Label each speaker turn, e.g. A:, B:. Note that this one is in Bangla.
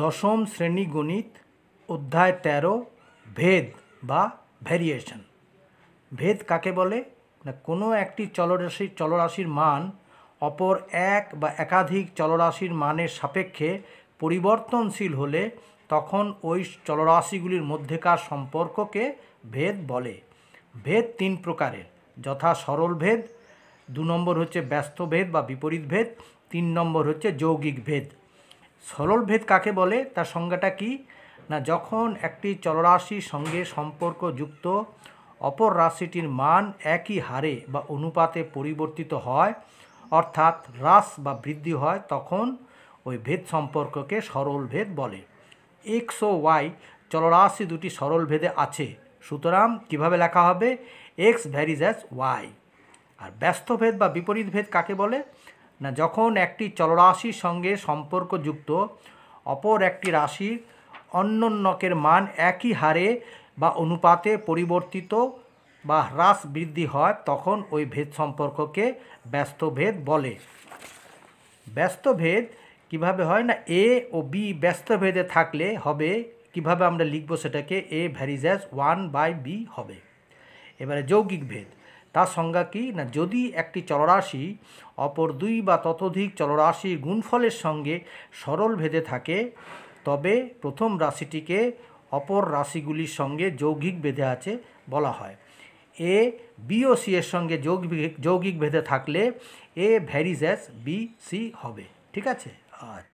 A: দশম শ্রেণী গণিত অধ্যায় তেরো ভেদ বা ভ্যারিয়েশন ভেদ কাকে বলে না কোনো একটি চলরাশি চলরাশির মান অপর এক বা একাধিক চলরাশির মানের সাপেক্ষে পরিবর্তনশীল হলে তখন ওই চলরাশিগুলির মধ্যেকার সম্পর্ককে ভেদ বলে ভেদ তিন প্রকারের যথা সরল ভেদ দু নম্বর হচ্ছে ব্যস্ত ভেদ বা বিপরীত ভেদ তিন নম্বর হচ্ছে যৌগিক ভেদ সরল ভেদ কাকে বলে তার সংজ্ঞাটা কি না যখন একটি চলরাশির সঙ্গে সম্পর্কযুক্ত অপর রাশিটির মান একই হারে বা অনুপাতে পরিবর্তিত হয় অর্থাৎ হ্রাস বা বৃদ্ধি হয় তখন ওই ভেদ সম্পর্ককে সরল ভেদ বলে এক্স ও ওয়াই চলরাশি দুটি সরল ভেদে আছে সুতরাং কিভাবে লেখা হবে এক্স ভ্যারিজ অ্যাজ ওয়াই আর ব্যস্ত ভেদ বা বিপরীত ভেদ কাকে বলে না যখন একটি চলরাশির সঙ্গে সম্পর্কযুক্ত অপর একটি রাশির অন্যন্যকের মান একই হারে বা অনুপাতে পরিবর্তিত বা হ্রাস বৃদ্ধি হয় তখন ওই ভেদ সম্পর্ককে ব্যস্তভেদ বলে ব্যস্তভেদ কিভাবে হয় না এ ও বি ব্যস্তভেদে থাকলে হবে কিভাবে আমরা লিখব সেটাকে A varies as one by B হবে এবারে যৌগিক ভেদ তার সংজ্ঞা কী না যদি একটি চলরাশি অপর দুই বা ততোধিক চলরাশির গুণফলের সঙ্গে সরল ভেদে থাকে তবে প্রথম রাশিটিকে অপর রাশিগুলির সঙ্গে যৌগিক ভেদে আছে বলা হয় এ বি ও সি এর সঙ্গে যৌগিক যৌগিক ভেদে থাকলে A varies as B C হবে ঠিক আছে আর